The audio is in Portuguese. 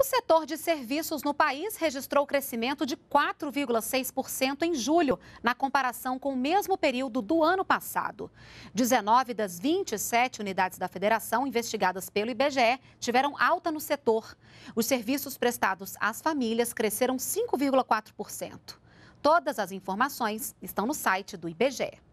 O setor de serviços no país registrou crescimento de 4,6% em julho, na comparação com o mesmo período do ano passado. 19 das 27 unidades da federação investigadas pelo IBGE tiveram alta no setor. Os serviços prestados às famílias cresceram 5,4%. Todas as informações estão no site do IBGE.